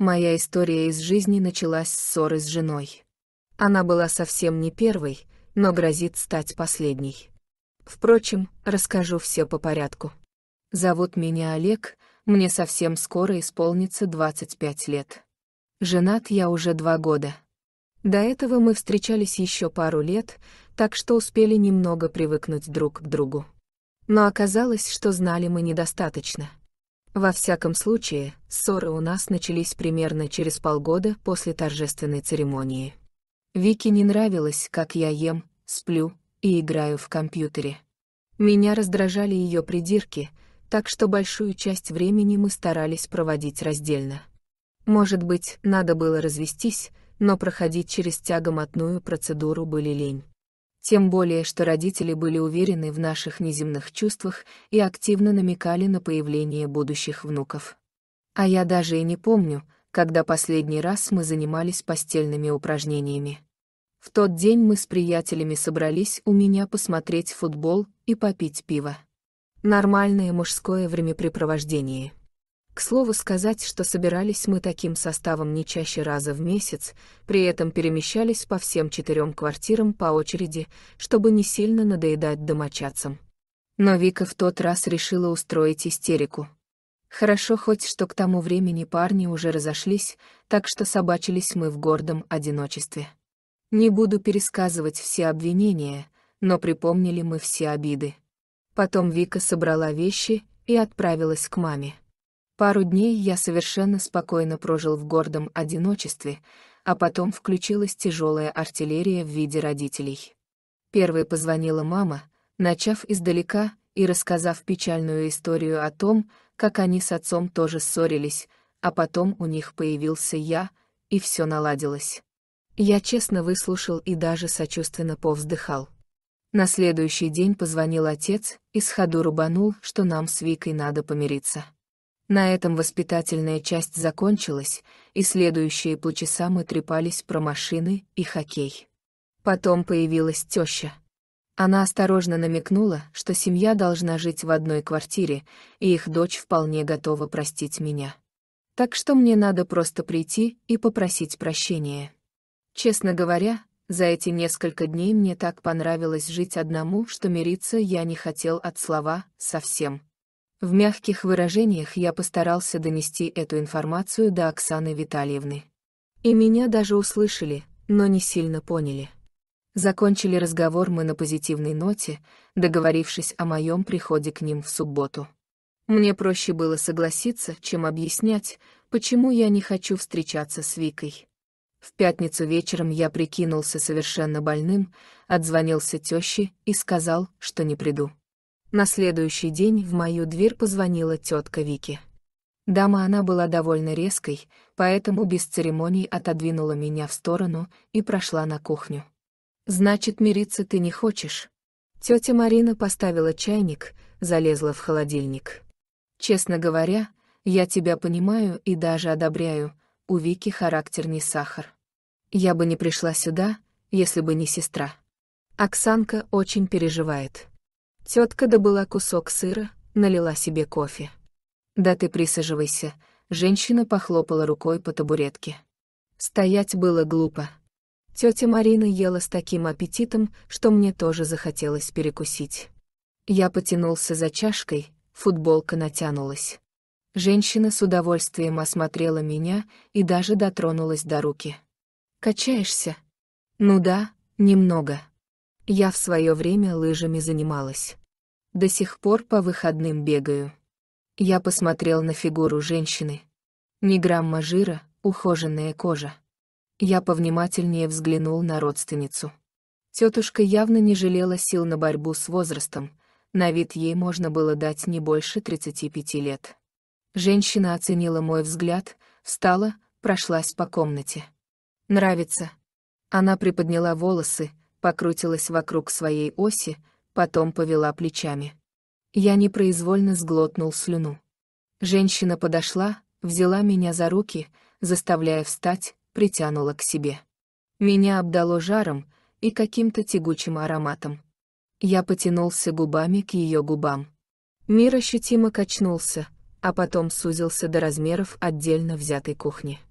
Моя история из жизни началась с ссоры с женой. Она была совсем не первой, но грозит стать последней. Впрочем, расскажу все по порядку. Зовут меня Олег, мне совсем скоро исполнится 25 лет. Женат я уже два года. До этого мы встречались еще пару лет, так что успели немного привыкнуть друг к другу. Но оказалось, что знали мы недостаточно. Во всяком случае, ссоры у нас начались примерно через полгода после торжественной церемонии. Вики не нравилось, как я ем, сплю и играю в компьютере. Меня раздражали ее придирки, так что большую часть времени мы старались проводить раздельно. Может быть, надо было развестись, но проходить через тягомотную процедуру были лень. Тем более, что родители были уверены в наших неземных чувствах и активно намекали на появление будущих внуков. А я даже и не помню, когда последний раз мы занимались постельными упражнениями. В тот день мы с приятелями собрались у меня посмотреть футбол и попить пиво. Нормальное мужское времяпрепровождение. К слову сказать, что собирались мы таким составом не чаще раза в месяц, при этом перемещались по всем четырем квартирам по очереди, чтобы не сильно надоедать домочадцам. Но Вика в тот раз решила устроить истерику. Хорошо хоть, что к тому времени парни уже разошлись, так что собачились мы в гордом одиночестве. Не буду пересказывать все обвинения, но припомнили мы все обиды. Потом Вика собрала вещи и отправилась к маме. Пару дней я совершенно спокойно прожил в гордом одиночестве, а потом включилась тяжелая артиллерия в виде родителей. Первой позвонила мама, начав издалека и рассказав печальную историю о том, как они с отцом тоже ссорились, а потом у них появился я, и все наладилось. Я честно выслушал и даже сочувственно повздыхал. На следующий день позвонил отец и сходу рубанул, что нам с Викой надо помириться. На этом воспитательная часть закончилась, и следующие полчаса мы трепались про машины и хоккей. Потом появилась теща. Она осторожно намекнула, что семья должна жить в одной квартире, и их дочь вполне готова простить меня. Так что мне надо просто прийти и попросить прощения. Честно говоря, за эти несколько дней мне так понравилось жить одному, что мириться я не хотел от слова «совсем». В мягких выражениях я постарался донести эту информацию до Оксаны Витальевны. И меня даже услышали, но не сильно поняли. Закончили разговор мы на позитивной ноте, договорившись о моем приходе к ним в субботу. Мне проще было согласиться, чем объяснять, почему я не хочу встречаться с Викой. В пятницу вечером я прикинулся совершенно больным, отзвонился тёще и сказал, что не приду. На следующий день в мою дверь позвонила тетка Вики. Дама она была довольно резкой, поэтому без церемоний отодвинула меня в сторону и прошла на кухню. «Значит, мириться ты не хочешь?» Тетя Марина поставила чайник, залезла в холодильник. «Честно говоря, я тебя понимаю и даже одобряю, у Вики характер не сахар. Я бы не пришла сюда, если бы не сестра. Оксанка очень переживает. Тетка добыла кусок сыра, налила себе кофе. «Да ты присаживайся», — женщина похлопала рукой по табуретке. Стоять было глупо. Тетя Марина ела с таким аппетитом, что мне тоже захотелось перекусить. Я потянулся за чашкой, футболка натянулась. Женщина с удовольствием осмотрела меня и даже дотронулась до руки. «Качаешься?» «Ну да, немного». Я в свое время лыжами занималась. До сих пор по выходным бегаю. Я посмотрел на фигуру женщины. Ни грамма жира, ухоженная кожа. Я повнимательнее взглянул на родственницу. Тетушка явно не жалела сил на борьбу с возрастом, на вид ей можно было дать не больше 35 лет. Женщина оценила мой взгляд, встала, прошлась по комнате. «Нравится». Она приподняла волосы, покрутилась вокруг своей оси, потом повела плечами. Я непроизвольно сглотнул слюну. Женщина подошла, взяла меня за руки, заставляя встать, притянула к себе. Меня обдало жаром и каким-то тягучим ароматом. Я потянулся губами к ее губам. Мир ощутимо качнулся, а потом сузился до размеров отдельно взятой кухни.